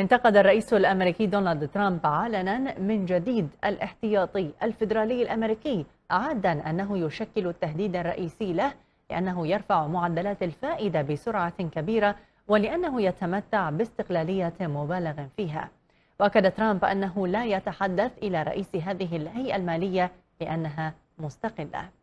انتقد الرئيس الأمريكي دونالد ترامب علنا من جديد الاحتياطي الفيدرالي الأمريكي عادا أنه يشكل التهديد الرئيسي له لأنه يرفع معدلات الفائدة بسرعة كبيرة ولأنه يتمتع باستقلالية مبالغ فيها وأكد ترامب أنه لا يتحدث إلى رئيس هذه الهيئة المالية لأنها مستقلة